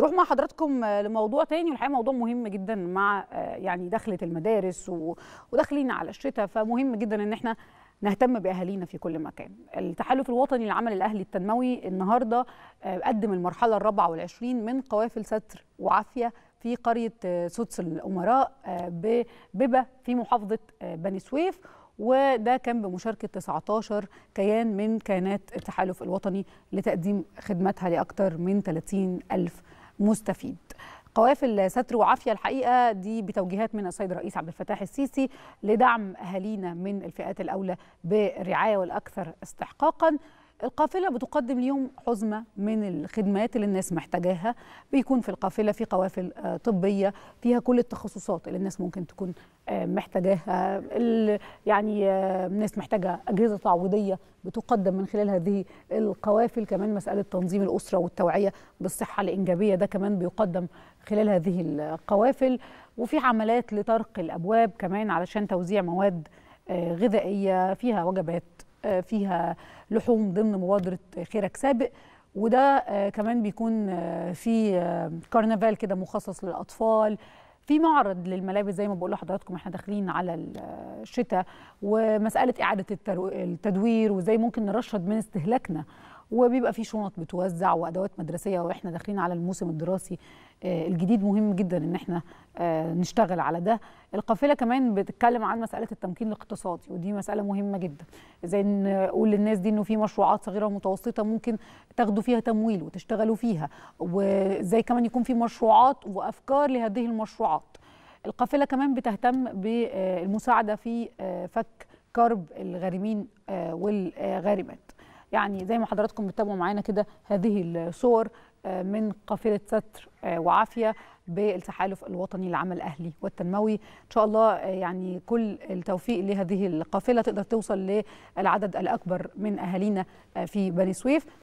نروح مع حضراتكم لموضوع تاني والحقيقه موضوع مهم جدا مع آه، يعني دخله المدارس وداخلين على الشتاء فمهم جدا ان احنا نهتم باهالينا في كل مكان. التحالف الوطني للعمل الاهلي التنموي النهارده آه، قدم المرحله الرابعه والعشرين من قوافل ستر وعافيه في قريه آه، سدس الامراء ببا في محافظه بني سويف وده كان بمشاركة 19 كيان من كيانات التحالف الوطني لتقديم خدمتها لأكثر من 30 ألف مستفيد قوافل ستر وعافية الحقيقة دي بتوجيهات من السيد الرئيس عبد الفتاح السيسي لدعم أهالينا من الفئات الأولى بالرعاية والأكثر استحقاقاً القافله بتقدم اليوم حزمه من الخدمات اللي الناس محتاجاها بيكون في القافله في قوافل آه، طبيه فيها كل التخصصات اللي الناس ممكن تكون آه، محتاجاها يعني آه، الناس محتاجه اجهزه تعويضيه بتقدم من خلال هذه القوافل كمان مساله تنظيم الاسره والتوعيه بالصحه الانجابيه ده كمان بيقدم خلال هذه القوافل وفي عملات لطرق الابواب كمان علشان توزيع مواد غذائيه فيها وجبات آه، فيها لحوم ضمن مبادره خيرك سابق وده آه، كمان بيكون آه، في كرنفال كده مخصص للاطفال في معرض للملابس زي ما بقول لحضراتكم احنا داخلين على الشتاء ومساله اعاده التدوير وازاي ممكن نرشد من استهلاكنا وبيبقى في شنط بتوزع وادوات مدرسيه واحنا داخلين على الموسم الدراسي آه، الجديد مهم جدا ان احنا آه، نشتغل على ده القافله كمان بتتكلم عن مساله التمكين الاقتصادي ودي مساله مهمه جدا زي نقول للناس دي انه في مشروعات صغيره ومتوسطه ممكن تاخدوا فيها تمويل وتشتغلوا فيها وزي كمان يكون في مشروعات وافكار لهذه المشروعات القافله كمان بتهتم بالمساعده في آه، فك كرب الغارمين والغارمات يعني زي ما حضراتكم بتتابعوا معانا كده هذه الصور آه، من قافله ستر آه، وعافيه بالتحالف الوطني للعمل الاهلي والتنموي ان شاء الله آه، يعني كل التوفيق لهذه القافله تقدر توصل للعدد الاكبر من اهالينا في بني سويف